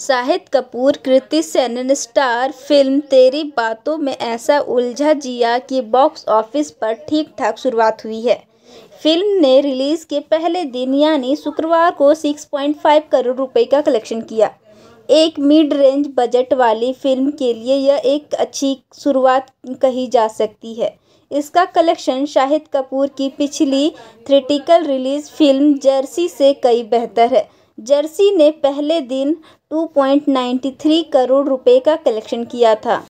Shahid Kapoor Kriti Sanon star film Teri Baaton में ऐसा उलझा जिया कि बॉक्स ऑफिस पर ठीक ठाक शुरुआत हुई है फिल्म ने रिलीज़ के पहले दिन यानी शुक्रवार को 6.5 करोड़ रुपए का कलेक्शन किया एक मिड रेंज बजट वाली फिल्म के लिए यह एक अच्छी शुरुआत कही जा सकती है इसका कलेक्शन शाहिद कपूर की पिछली थ्रिटिकल रिलीज फिल्म जर्सी से कई बेहतर है जर्सी ने पहले दिन 2.93 करोड़ रुपए का कलेक्शन किया था